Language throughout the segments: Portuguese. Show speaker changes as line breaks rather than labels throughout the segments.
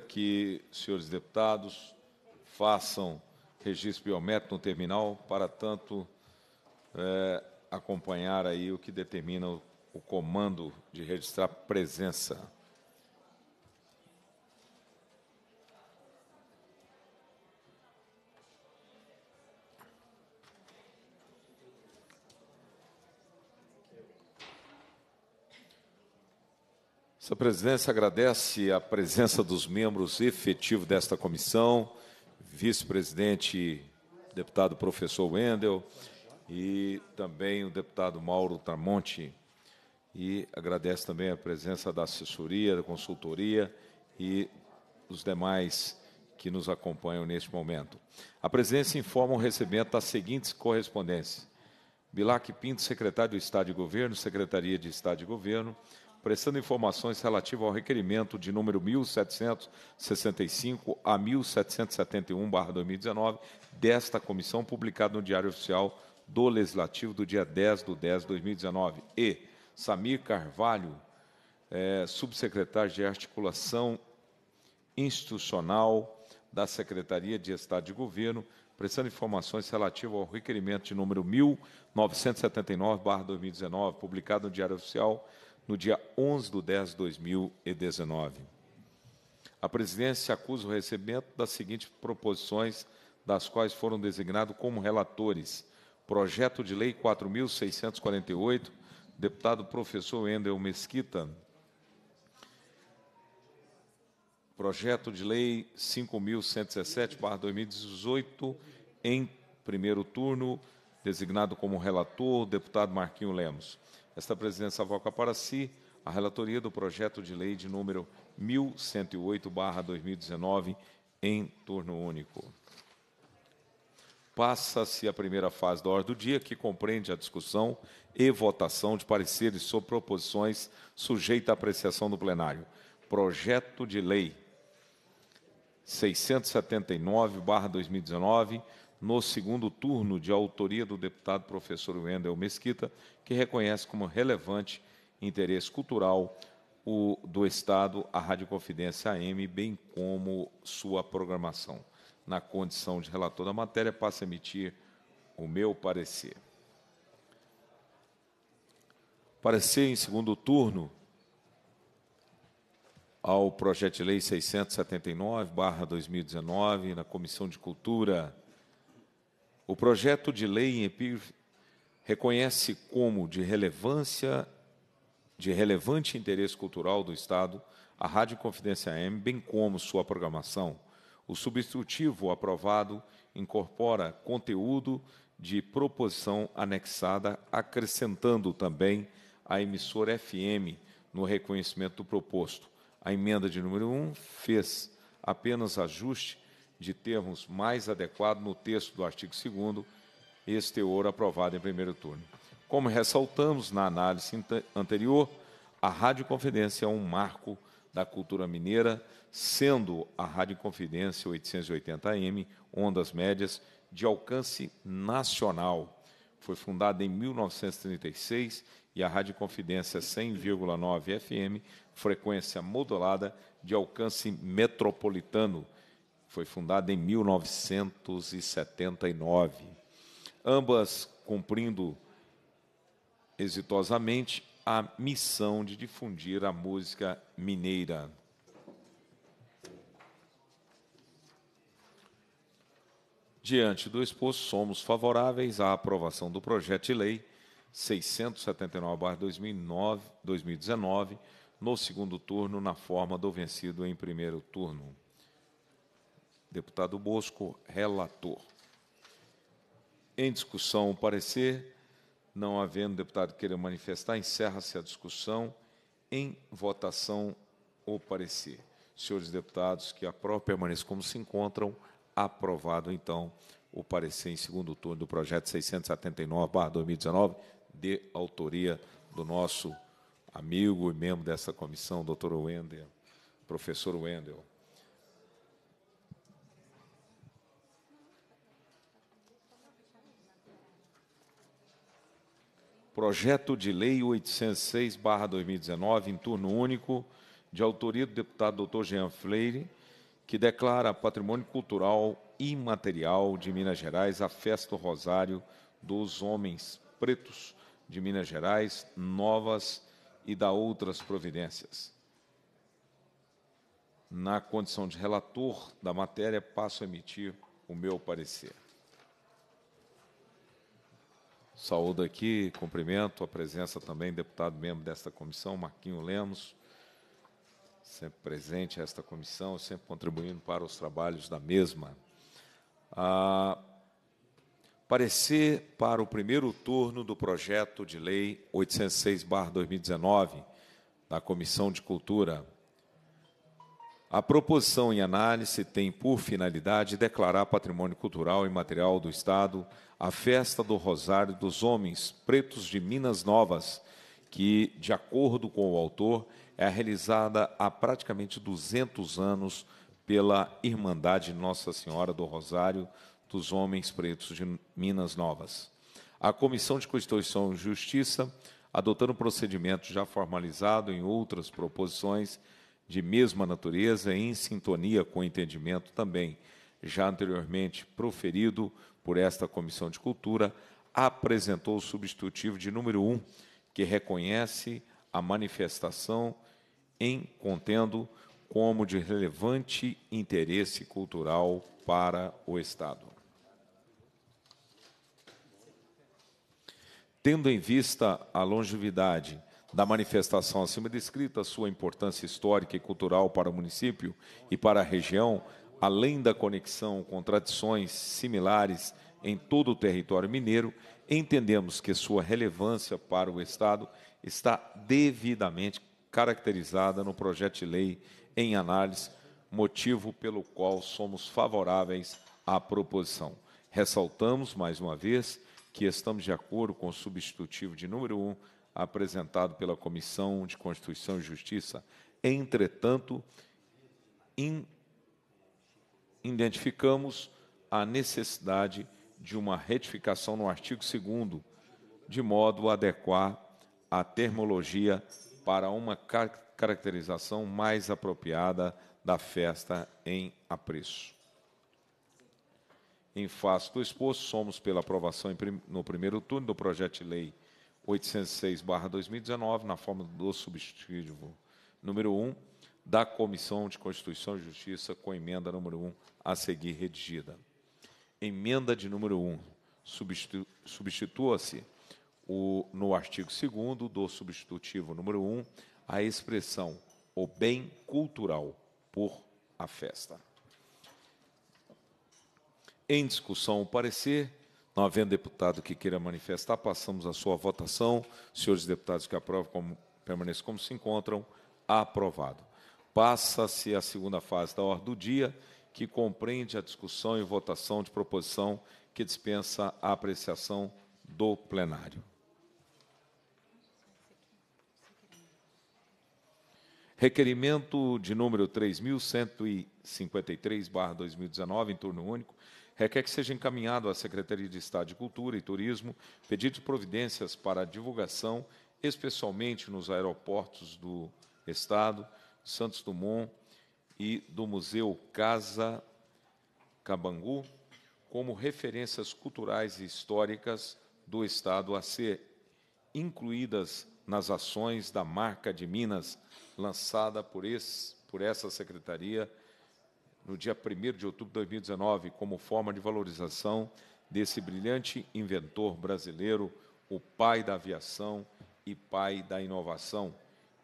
que, senhores deputados, façam registro biométrico no terminal para tanto é, acompanhar aí o que determina o, o comando de registrar presença. Sua presidência agradece a presença dos membros efetivos desta comissão, vice-presidente, deputado professor Wendel, e também o deputado Mauro Tramonte. E agradece também a presença da assessoria, da consultoria e os demais que nos acompanham neste momento. A presidência informa o recebimento das seguintes correspondências. Bilac Pinto, secretário do Estado de Governo, Secretaria de Estado de Governo, prestando informações relativas ao requerimento de número 1765 a 1771-2019 desta comissão, publicado no Diário Oficial do Legislativo do dia 10 de 10 de 2019. E Samir Carvalho, é, subsecretário de Articulação Institucional da Secretaria de Estado de Governo, prestando informações relativas ao requerimento de número 1979-2019, publicado no Diário Oficial no dia 11 de 10 de 2019. A presidência acusa o recebimento das seguintes proposições, das quais foram designados como relatores: Projeto de Lei 4.648, deputado professor Endel Mesquita. Projeto de Lei 5.117-2018, em primeiro turno, designado como relator, deputado Marquinho Lemos. Esta presidência avoca para si a relatoria do projeto de lei de número 1108/2019 em turno único. Passa-se a primeira fase da ordem do dia, que compreende a discussão e votação de pareceres sobre proposições sujeita à apreciação do plenário. Projeto de lei 679/2019 no segundo turno, de autoria do deputado professor Wendel Mesquita, que reconhece como relevante interesse cultural o, do Estado a Rádio Confidência AM, bem como sua programação. Na condição de relator da matéria, passo a emitir o meu parecer. Parecer em segundo turno ao projeto de lei 679/2019 na Comissão de Cultura o projeto de lei em EPIR reconhece como de relevância de relevante interesse cultural do Estado a Rádio Confidência M, bem como sua programação. O substitutivo aprovado incorpora conteúdo de proposição anexada, acrescentando também a emissora FM no reconhecimento do proposto. A emenda de número 1 fez apenas ajuste de termos mais adequado no texto do artigo 2 este teor aprovado em primeiro turno. Como ressaltamos na análise anterior, a Rádio Confidência é um marco da cultura mineira, sendo a Rádio Confidência 880M, ondas médias, de alcance nacional. Foi fundada em 1936 e a Rádio Confidência 100,9 FM, frequência modulada de alcance metropolitano, foi fundada em 1979. Ambas cumprindo exitosamente a missão de difundir a música mineira. Diante do exposto, somos favoráveis à aprovação do projeto de lei 679-2019, no segundo turno, na forma do vencido em primeiro turno. Deputado Bosco, relator. Em discussão, o parecer. Não havendo deputado queira manifestar, encerra-se a discussão. Em votação, o parecer. Senhores deputados, que a própria permaneça como se encontram. Aprovado, então, o parecer em segundo turno do projeto 679-2019, de autoria do nosso amigo e membro dessa comissão, doutor Wendel, professor Wendel. Projeto de Lei 806-2019, em turno único, de autoria do deputado doutor Jean Fleire, que declara patrimônio cultural imaterial de Minas Gerais a Festa do Rosário dos Homens Pretos de Minas Gerais, novas e da outras providências. Na condição de relator da matéria, passo a emitir o meu parecer. Saúdo aqui, cumprimento a presença também, deputado membro desta comissão, Marquinho Lemos, sempre presente a esta comissão, sempre contribuindo para os trabalhos da mesma. Ah, parecer para o primeiro turno do projeto de lei 806/2019 da Comissão de Cultura a proposição em análise tem por finalidade declarar patrimônio cultural e material do Estado a festa do Rosário dos Homens Pretos de Minas Novas, que, de acordo com o autor, é realizada há praticamente 200 anos pela Irmandade Nossa Senhora do Rosário dos Homens Pretos de Minas Novas. A Comissão de Constituição e Justiça, adotando o procedimento já formalizado em outras proposições, de mesma natureza, em sintonia com o entendimento também já anteriormente proferido por esta Comissão de Cultura, apresentou o substitutivo de número 1, um, que reconhece a manifestação em contendo como de relevante interesse cultural para o Estado. Tendo em vista a longevidade da manifestação acima descrita, sua importância histórica e cultural para o município e para a região, além da conexão com tradições similares em todo o território mineiro, entendemos que sua relevância para o Estado está devidamente caracterizada no projeto de lei em análise, motivo pelo qual somos favoráveis à proposição. Ressaltamos, mais uma vez, que estamos de acordo com o substitutivo de número 1 apresentado pela Comissão de Constituição e Justiça, entretanto, in, identificamos a necessidade de uma retificação no artigo 2 de modo a adequar a termologia para uma car caracterização mais apropriada da festa em apreço. Em face do exposto, somos pela aprovação prim no primeiro turno do projeto de lei 806-2019, na forma do substitutivo número 1, da Comissão de Constituição e Justiça, com a emenda número 1 a seguir redigida. Emenda de número 1. Substitu Substitua-se no artigo 2 do substitutivo número 1 a expressão o bem cultural por a festa. Em discussão, o parecer não havendo deputado que queira manifestar, passamos a sua votação. Senhores deputados que aprovam, como, permaneçam como se encontram. Aprovado. Passa-se a segunda fase da ordem do dia, que compreende a discussão e votação de proposição que dispensa a apreciação do plenário. Requerimento de número 3.153, 2019, em turno único, requer que seja encaminhado à Secretaria de Estado de Cultura e Turismo pedido de providências para divulgação, especialmente nos aeroportos do Estado, Santos Dumont e do Museu Casa Cabangu, como referências culturais e históricas do Estado a ser incluídas nas ações da Marca de Minas, lançada por, esse, por essa Secretaria no dia 1 de outubro de 2019, como forma de valorização desse brilhante inventor brasileiro, o pai da aviação e pai da inovação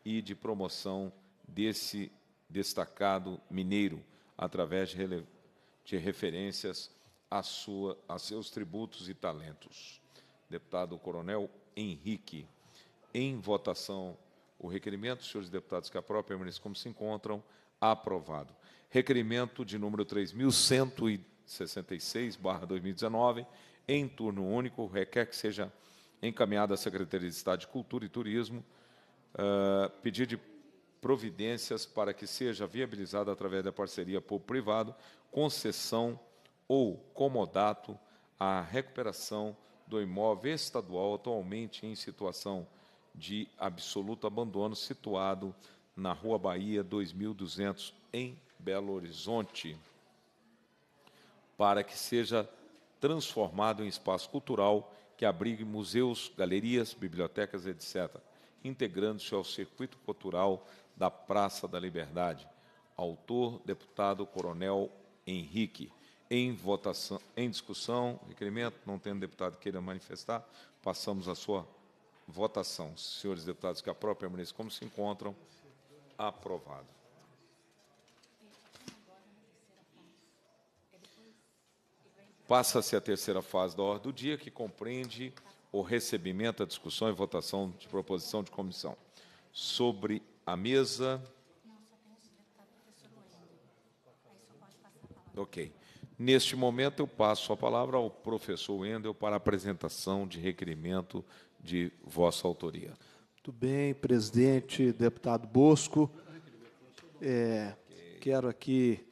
e de promoção desse destacado mineiro através de, referências a, sua, a seus tributos e talentos. Deputado Coronel Henrique, em votação o requerimento, senhores deputados que a própria ministra, como se encontram, aprovado requerimento de número 3166/2019, em turno único, requer que seja encaminhado à Secretaria de Estado de Cultura e Turismo, uh, pedir de providências para que seja viabilizada através da parceria público-privado, concessão ou comodato à recuperação do imóvel estadual atualmente em situação de absoluto abandono situado na Rua Bahia 2200 em Belo Horizonte, para que seja transformado em espaço cultural que abrigue museus, galerias, bibliotecas, etc., integrando-se ao circuito cultural da Praça da Liberdade. Autor, deputado Coronel Henrique. Em votação, em discussão, requerimento, não tendo deputado queira manifestar, passamos à sua votação. Senhores deputados que a própria permaneçam como se encontram, aprovado. Passa-se a terceira fase da ordem do dia, que compreende o recebimento, a discussão e votação de proposição de comissão. Sobre a mesa. Ok. Neste momento, eu passo a palavra ao professor Wendel para a apresentação de requerimento de vossa autoria.
Muito bem, presidente, deputado Bosco. É, quero aqui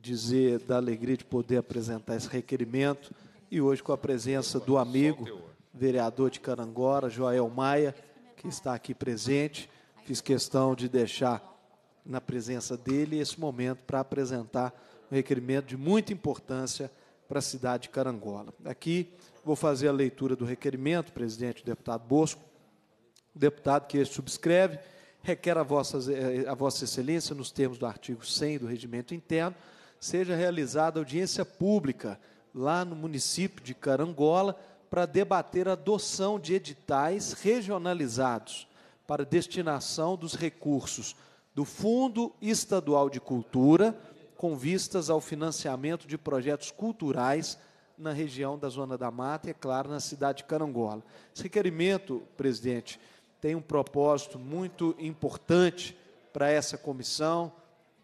dizer da alegria de poder apresentar esse requerimento e hoje com a presença do amigo, vereador de Carangora, Joel Maia, que está aqui presente. Fiz questão de deixar na presença dele esse momento para apresentar um requerimento de muita importância para a cidade de Carangola. Aqui vou fazer a leitura do requerimento, presidente, deputado Bosco, deputado que este subscreve, requer a vossa, eh, a vossa Excelência, nos termos do artigo 100 do Regimento Interno, seja realizada audiência pública lá no município de Carangola para debater a adoção de editais regionalizados para destinação dos recursos do Fundo Estadual de Cultura, com vistas ao financiamento de projetos culturais na região da Zona da Mata e, é claro, na cidade de Carangola. Esse requerimento, presidente, tem um propósito muito importante para essa comissão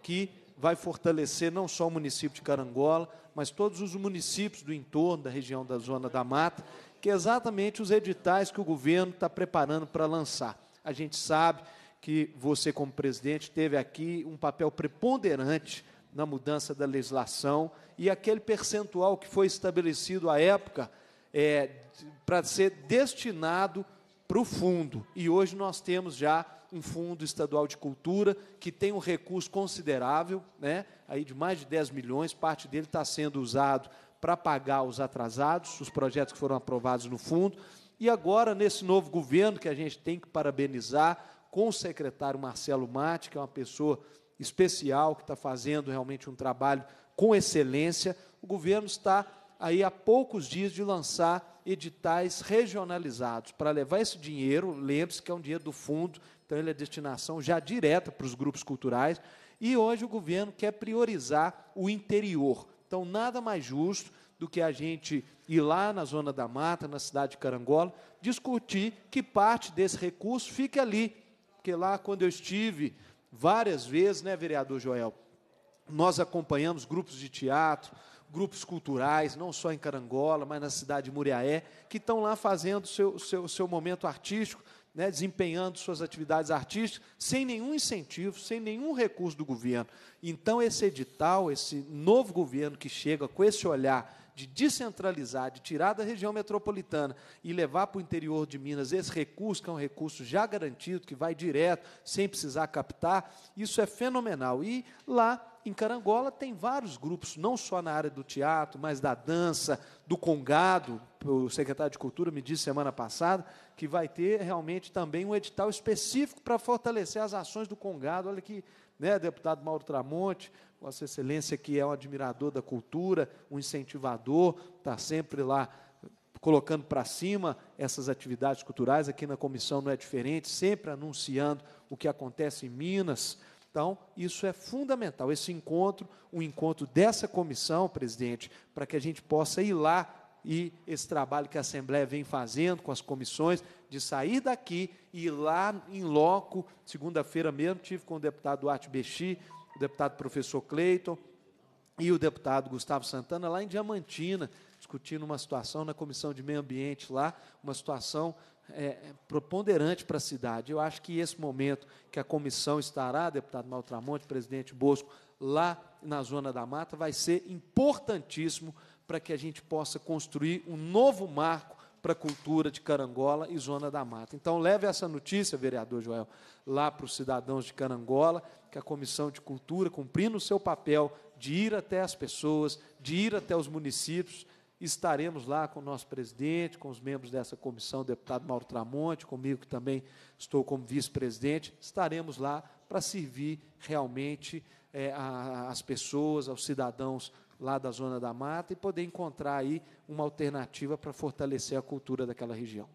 que vai fortalecer não só o município de Carangola, mas todos os municípios do entorno da região da Zona da Mata, que é exatamente os editais que o governo está preparando para lançar. A gente sabe que você, como presidente, teve aqui um papel preponderante na mudança da legislação e aquele percentual que foi estabelecido à época é, para ser destinado para o fundo. E hoje nós temos já um fundo estadual de cultura que tem um recurso considerável, né, aí de mais de 10 milhões, parte dele está sendo usado para pagar os atrasados, os projetos que foram aprovados no fundo. E agora, nesse novo governo, que a gente tem que parabenizar, com o secretário Marcelo Matti, que é uma pessoa especial, que está fazendo realmente um trabalho com excelência, o governo está aí há poucos dias de lançar editais regionalizados para levar esse dinheiro, lembre-se que é um dinheiro do fundo, então ele é destinação já direta para os grupos culturais. E hoje o governo quer priorizar o interior. Então, nada mais justo do que a gente ir lá na Zona da Mata, na cidade de Carangola, discutir que parte desse recurso fique ali. Porque lá, quando eu estive várias vezes, né, vereador Joel, nós acompanhamos grupos de teatro, grupos culturais, não só em Carangola, mas na cidade de Muriaé, que estão lá fazendo o seu, seu, seu momento artístico, né, desempenhando suas atividades artísticas sem nenhum incentivo, sem nenhum recurso do governo. Então, esse edital, esse novo governo que chega com esse olhar de descentralizar, de tirar da região metropolitana e levar para o interior de Minas esse recurso, que é um recurso já garantido, que vai direto, sem precisar captar, isso é fenomenal. E lá em Carangola tem vários grupos, não só na área do teatro, mas da dança, do congado, o secretário de Cultura me disse semana passada que vai ter realmente também um edital específico para fortalecer as ações do Congado. Olha que, né, deputado Mauro Tramonte, Vossa Excelência, que é um admirador da cultura, um incentivador, está sempre lá colocando para cima essas atividades culturais. Aqui na comissão não é diferente, sempre anunciando o que acontece em Minas. Então, isso é fundamental, esse encontro, um encontro dessa comissão, presidente, para que a gente possa ir lá e esse trabalho que a Assembleia vem fazendo com as comissões, de sair daqui e ir lá em loco, segunda-feira mesmo, tive com o deputado Duarte Bexi, o deputado professor Cleiton e o deputado Gustavo Santana, lá em Diamantina, discutindo uma situação na Comissão de Meio Ambiente lá, uma situação é, é preponderante para a cidade. Eu acho que esse momento que a comissão estará, deputado Maltramonte, presidente Bosco, lá na zona da mata vai ser importantíssimo para que a gente possa construir um novo marco para a cultura de Carangola e Zona da Mata. Então, leve essa notícia, vereador Joel, lá para os cidadãos de Carangola, que a Comissão de Cultura, cumprindo o seu papel de ir até as pessoas, de ir até os municípios, estaremos lá com o nosso presidente, com os membros dessa comissão, o deputado Mauro Tramonte, comigo que também estou como vice-presidente, estaremos lá para servir realmente é, a, as pessoas, aos cidadãos lá da zona da mata e poder encontrar aí uma alternativa para fortalecer a cultura daquela região.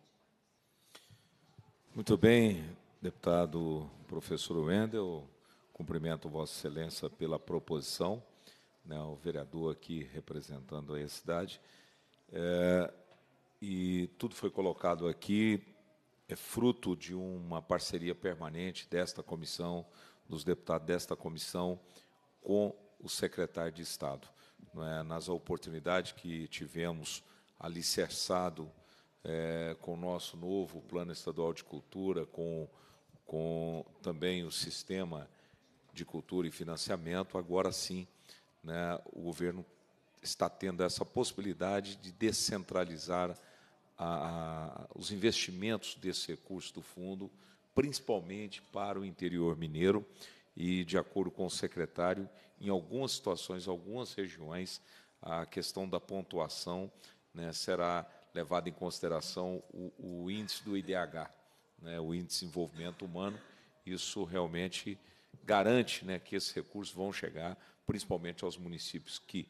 Muito bem, deputado professor Wendel, cumprimento Vossa Excelência pela proposição, né, o vereador aqui representando a cidade. É, e tudo foi colocado aqui, é fruto de uma parceria permanente desta comissão, dos deputados desta comissão, com o secretário de Estado. É? Nas oportunidades que tivemos alicerçado é, com o nosso novo Plano Estadual de Cultura, com, com também o sistema de cultura e financiamento, agora sim né, o governo está tendo essa possibilidade de descentralizar a, a, os investimentos desse recurso do fundo, principalmente para o interior mineiro, e, de acordo com o secretário, em algumas situações, algumas regiões, a questão da pontuação né, será levada em consideração o, o índice do IDH, né, o Índice de Desenvolvimento Humano. Isso realmente garante né, que esses recursos vão chegar, principalmente aos municípios que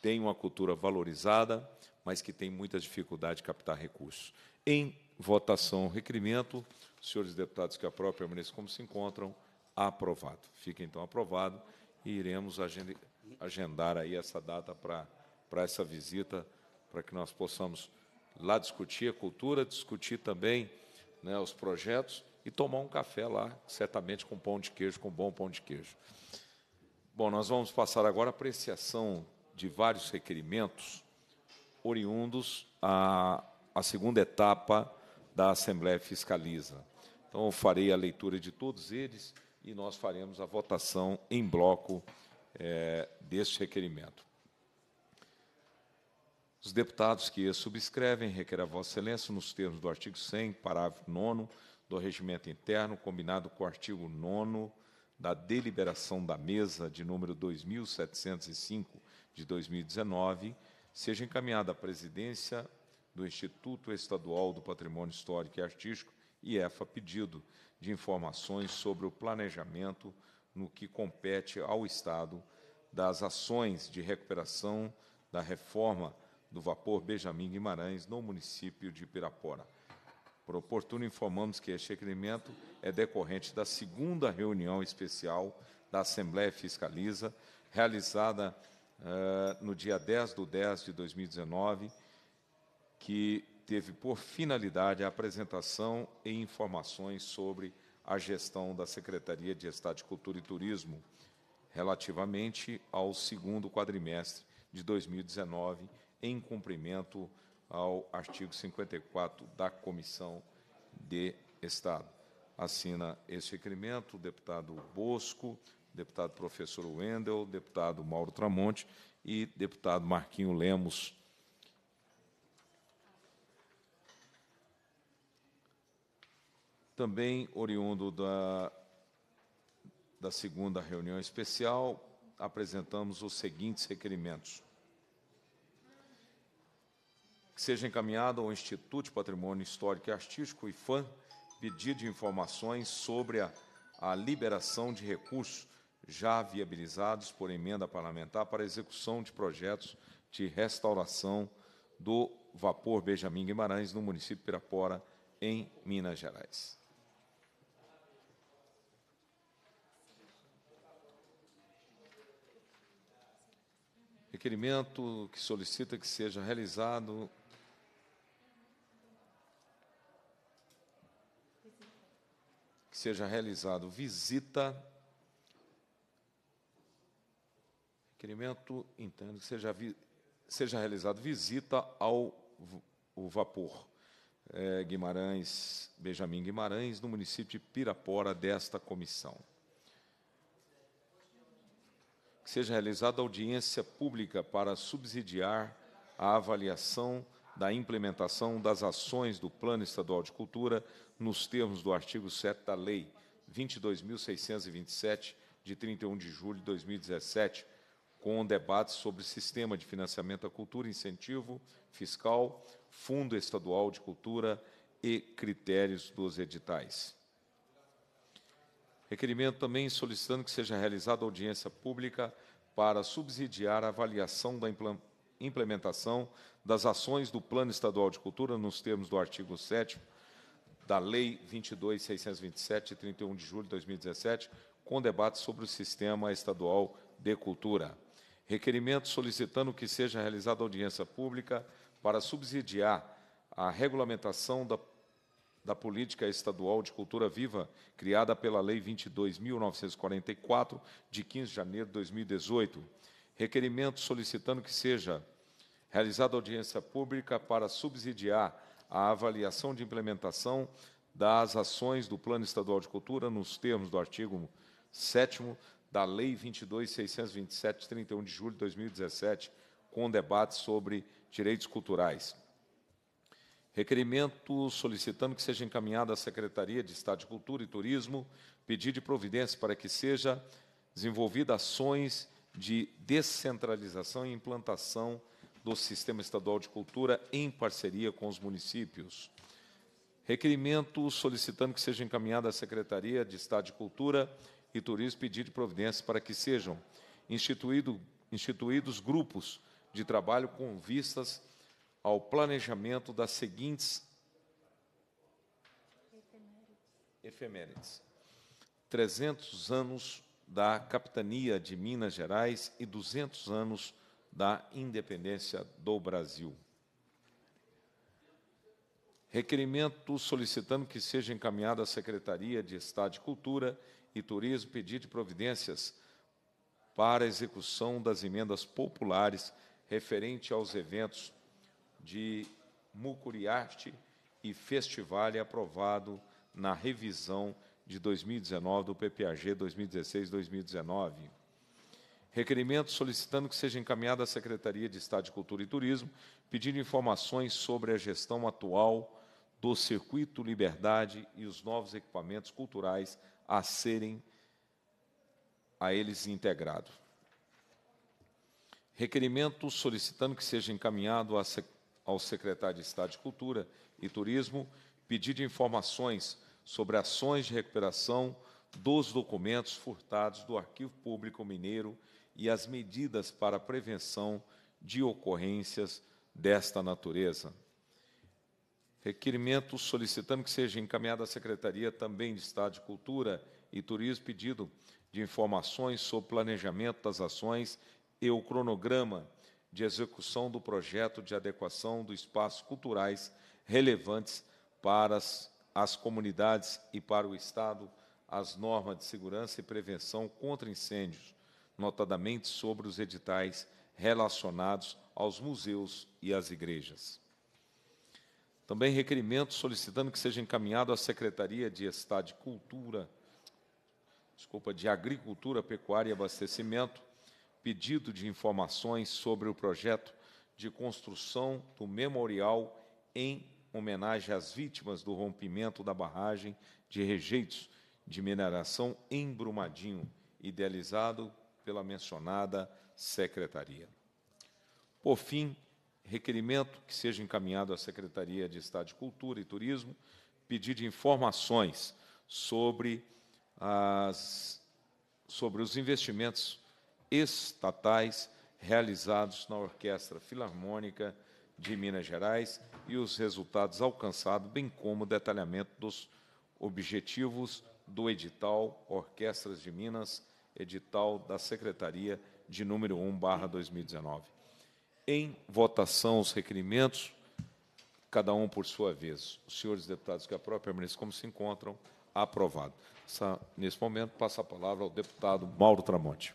têm uma cultura valorizada, mas que tem muita dificuldade de captar recursos. Em votação, requerimento. Senhores deputados que a própria ministra como se encontram. Aprovado. Fica, então, aprovado e iremos agendar aí essa data para, para essa visita, para que nós possamos lá discutir a cultura, discutir também né, os projetos e tomar um café lá, certamente com pão de queijo, com bom pão de queijo. Bom, nós vamos passar agora a apreciação de vários requerimentos oriundos à, à segunda etapa da Assembleia Fiscaliza. Então, eu farei a leitura de todos eles e nós faremos a votação em bloco é, deste requerimento. Os deputados que subscrevem requer a Vossa Excelência, nos termos do artigo 100, parágrafo 9 do Regimento Interno, combinado com o artigo 9 da deliberação da mesa de número 2705 de 2019, seja encaminhada à presidência do Instituto Estadual do Patrimônio Histórico e Artístico, IEFA, pedido de informações sobre o planejamento no que compete ao Estado das ações de recuperação da reforma do vapor Benjamin Guimarães no município de Pirapora. Por oportuno, informamos que este requerimento é decorrente da segunda reunião especial da Assembleia Fiscaliza, realizada ah, no dia 10 de 10 de 2019, que teve por finalidade a apresentação e informações sobre a gestão da Secretaria de Estado de Cultura e Turismo relativamente ao segundo quadrimestre de 2019, em cumprimento ao artigo 54 da Comissão de Estado. Assina esse requerimento o deputado Bosco, deputado professor Wendel, deputado Mauro Tramonte e deputado Marquinho Lemos. Também oriundo da, da segunda reunião especial, apresentamos os seguintes requerimentos. Que seja encaminhado ao Instituto de Patrimônio Histórico e Artístico, IFAM, pedido de informações sobre a, a liberação de recursos já viabilizados por emenda parlamentar para execução de projetos de restauração do vapor Benjamin Guimarães no município de Pirapora, em Minas Gerais. Requerimento que solicita que seja realizado que seja realizado visita Requerimento, entendo que seja, vi, seja realizado visita ao o vapor. É, Guimarães, Benjamin Guimarães, no município de Pirapora, desta comissão. Que seja realizada audiência pública para subsidiar a avaliação da implementação das ações do Plano Estadual de Cultura nos termos do artigo 7 da Lei 22.627, de 31 de julho de 2017, com um debate sobre sistema de financiamento à cultura, incentivo fiscal, fundo estadual de cultura e critérios dos editais. Requerimento também solicitando que seja realizada audiência pública para subsidiar a avaliação da implementação das ações do Plano Estadual de Cultura nos termos do artigo 7 da Lei 22.627, de 31 de julho de 2017, com debate sobre o Sistema Estadual de Cultura requerimento solicitando que seja realizada audiência pública para subsidiar a regulamentação da, da política estadual de cultura viva criada pela Lei 22.944, de 15 de janeiro de 2018. Requerimento solicitando que seja realizada audiência pública para subsidiar a avaliação de implementação das ações do Plano Estadual de Cultura nos termos do artigo 7 da Lei 22.627, de 31 de julho de 2017, com debate sobre direitos culturais. Requerimento solicitando que seja encaminhada à Secretaria de Estado de Cultura e Turismo pedir de providência para que seja desenvolvida ações de descentralização e implantação do Sistema Estadual de Cultura em parceria com os municípios. Requerimento solicitando que seja encaminhada à Secretaria de Estado de Cultura e Turismo pedir providências para que sejam instituído, instituídos grupos de trabalho com vistas ao planejamento das seguintes efemérides. 300 anos da capitania de Minas Gerais e 200 anos da independência do Brasil. Requerimento solicitando que seja encaminhado à Secretaria de Estado de Cultura e Turismo pedido de providências para execução das emendas populares referente aos eventos de Mucuriarte e Festivale aprovado na revisão de 2019 do PPAG 2016-2019. Requerimento solicitando que seja encaminhado à Secretaria de Estado de Cultura e Turismo, pedindo informações sobre a gestão atual do Circuito Liberdade e os novos equipamentos culturais a serem a eles integrados. Requerimento solicitando que seja encaminhado ao secretário de Estado de Cultura e Turismo pedido de informações sobre ações de recuperação dos documentos furtados do Arquivo Público Mineiro e as medidas para prevenção de ocorrências desta natureza. Requerimento solicitando que seja encaminhada à Secretaria também de Estado de Cultura e Turismo pedido de informações sobre planejamento das ações e o cronograma de execução do projeto de adequação dos espaços culturais relevantes para as, as comunidades e para o Estado as normas de segurança e prevenção contra incêndios, notadamente sobre os editais relacionados aos museus e às igrejas. Também requerimento solicitando que seja encaminhado à Secretaria de Estado de Cultura, desculpa, de Agricultura, Pecuária e Abastecimento, pedido de informações sobre o projeto de construção do memorial em homenagem às vítimas do rompimento da barragem de rejeitos de mineração em Brumadinho, idealizado pela mencionada secretaria. Por fim, requerimento que seja encaminhado à Secretaria de Estado de Cultura e Turismo, pedir de informações sobre, as, sobre os investimentos estatais realizados na Orquestra Filarmônica de Minas Gerais e os resultados alcançados, bem como o detalhamento dos objetivos do edital Orquestras de Minas, edital da Secretaria de número 1, barra 2019 em votação os requerimentos, cada um por sua vez. Os senhores deputados que aprovam permaneçam como se encontram. Aprovado. Essa, nesse momento, passa a palavra ao deputado
Mauro Tramonte.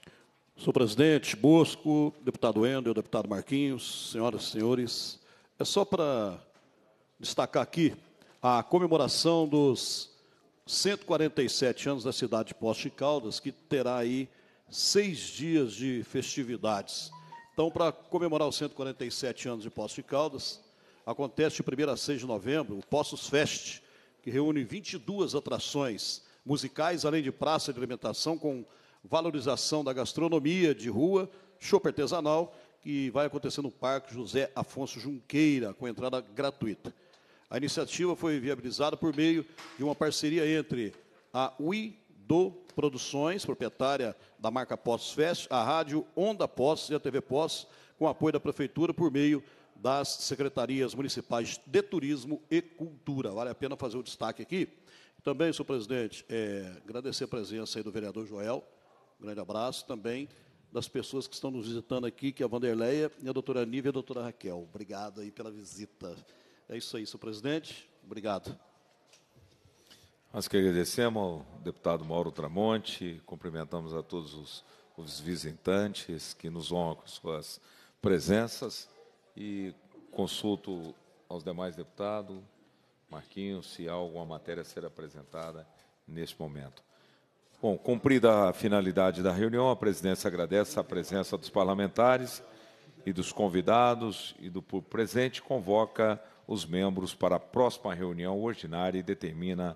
Senhor presidente, Bosco, deputado Endel, deputado Marquinhos, senhoras e senhores, é só para destacar aqui a comemoração dos 147 anos da cidade de Poste de Caldas, que terá aí seis dias de festividades. Então, para comemorar os 147 anos de Poços de Caldas, acontece de 1 a 6 de novembro o Poços Fest, que reúne 22 atrações musicais, além de praça de alimentação, com valorização da gastronomia de rua, show artesanal, que vai acontecer no Parque José Afonso Junqueira, com entrada gratuita. A iniciativa foi viabilizada por meio de uma parceria entre a UI do Produções, proprietária da marca Pós Fest, a rádio Onda Pós e a TV Pós, com apoio da Prefeitura por meio das secretarias municipais de Turismo e Cultura. Vale a pena fazer o destaque aqui. Também, senhor presidente, é, agradecer a presença do vereador Joel, um grande abraço, também das pessoas que estão nos visitando aqui, que é a Vanderleia, e a doutora Nívia e a doutora Raquel. Obrigado aí pela visita. É isso aí, senhor presidente. Obrigado.
Nós que agradecemos ao deputado Mauro Tramonte, cumprimentamos a todos os, os visitantes que nos honram com suas presenças e consulto aos demais deputados, Marquinhos, se há alguma matéria a ser apresentada neste momento. Bom, cumprida a finalidade da reunião, a presidência agradece a presença dos parlamentares e dos convidados e do público presente, convoca os membros para a próxima reunião ordinária e determina